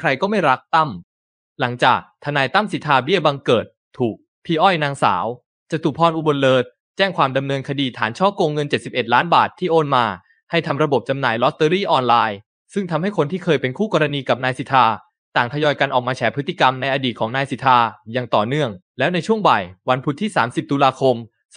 ใครๆ ก็ไม่รักตั้ม หลังจากทนายตั้มสิทธาเบี้ยบังเกิด ถูก พี่อ้อยนางสาวจตุพรอุบลเลิศ แจ้งความดำเนินคดีฐานช่อโกงเงิน 71 ล้านบาทที่โอนมา ให้ทำระบบจำหน่ายลอตเตอรี่ออนไลน์ ซึ่งทำให้คนที่เคยเป็นคู่กรณีกับนายสิทธา ต่างทยอยกันออกมาแฉพฤติกรรมในอดีตของนายสิทธาอย่างต่อเนื่อง แล้วในช่วงบ่าย วันพุธที่ 30 ตุลาคม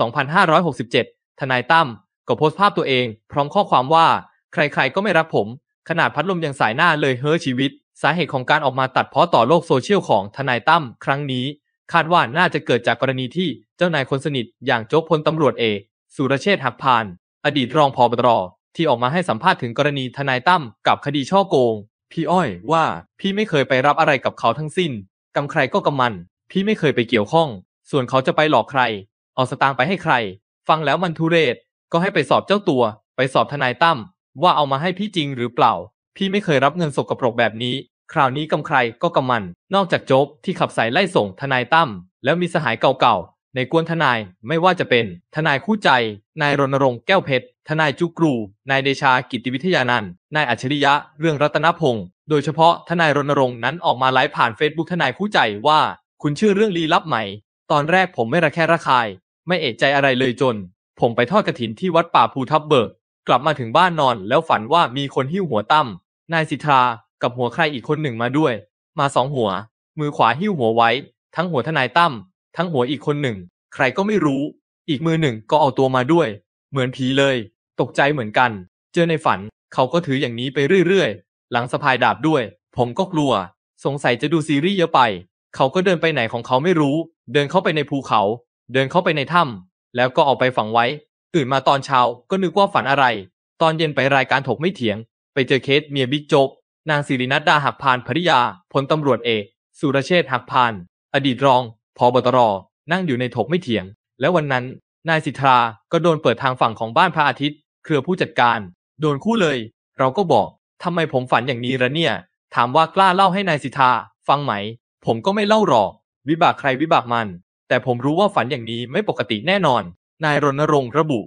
2567 ทนายตั้มก็โพสต์ภาพตัวเอง พร้อมข้อความว่า ใครๆ ก็ไม่รักผม ขนาดพัดลมยังสายหน้าเลยเฮ้อชีวิตสาเหตุของการออกมาตัดเพาะต่อโลกโซเชียลของทนายตั้มครั้งนี้ คาดว่าน่าจะเกิดจากกรณีที่เจ้านายคนสนิทอย่างโจ๊กพลตำรวจเอกสุรเชษฐ์หักพาน อดีตรองพบตรที่ออกมาให้สัมภาษณ์ถึงกรณีทนายตั้มกับคดีช่อโกง พี่อ้อยว่าพี่ไม่เคยไปรับอะไรกับเขาทั้งสิ้นกำใครก็กำมัน พี่ไม่เคยไปเกี่ยวข้อง ส่วนเขาจะไปหลอกใครเอาสตางค์ไปให้ใคร ฟังแล้วมันทุเรศก็ให้ไปสอบเจ้าตัว ไปสอบทนายตั้มว่าเอามาให้พี่จริงหรือเปล่าพี่ไม่เคยรับเงินสกปรกแบบนี้ คราวนี้กำใครก็กำมัน นอกจากโจ๊บที่ขับสายไล่ส่งทนายตั้มแล้วมีสหายเก่าๆ ในกวนทนายไม่ว่าจะเป็น ทนายคู่ใจนายรณรงค์แก้วเพชร ทนายจุกรูนายเดชากิติวิทยานันท์นายอัจฉริยะเรื่องรัตนพงศ์โดยเฉพาะทนายรณรงค์นั้นออกมาไลฟ์ผ่านเฟซบุ๊กทนายคู่ใจว่า คุณชื่อเรื่องลี้ลับไหมตอนแรกผมไม่ระแคะระคาย ไม่เอะใจอะไรเลยจนผมไปทอดกระถินที่วัดป่าภูทับเบิกกลับมาถึงบ้านนอนแล้วฝันว่ามีคนหิ้วหัวตั้มนายสิทธากับหัวใครอีกคนหนึ่งมาด้วย มาสองหัว มือขวาหิ้วหัวไว้ทั้งหัวทนายตั้มทั้งหัวอีกคนหนึ่ง ใครก็ไม่รู้ อีกมือหนึ่งก็เอาตัวมาด้วย เหมือนผีเลย ตกใจเหมือนกัน เจอในฝัน เขาก็ถืออย่างนี้ไปเรื่อยๆหลังสะพายดาบด้วย ผมก็กลัว สงสัยจะดูซีรีส์เยอะไป เขาก็เดินไปไหนของเขาไม่รู้ เดินเข้าไปในภูเขา เดินเข้าไปในถ้ำแล้วก็ออกไปฝังไว้ตื่นมาตอนเช้าก็นึกว่าฝันอะไร ตอนเย็นไปรายการถกไม่เถียง ไปเจอเคสเมียบิ๊กโจ๊กนางสิรินัดดาหักพานภริยาพลตำรวจเอก สุรเชษหักพาน อดีตรอง พอบตร นั่งอยู่ในถกไม่เถียง และวันนั้นนายสิทธา ก็โดนเปิดทางฝั่งของบ้านพระอาทิตย์ เครือผู้จัดการ โดนคู่เลย เราก็บอกทำไมผมฝันอย่างนี้ละเนี่ย ถามว่ากล้าเล่าให้นายสิทธาฟังไหม ผมก็ไม่เล่าหรอก วิบากใครวิบากมัน แต่ผมรู้ว่าฝันอย่างนี้ไม่ปกติแน่นอนนายรณรงค์ระบุ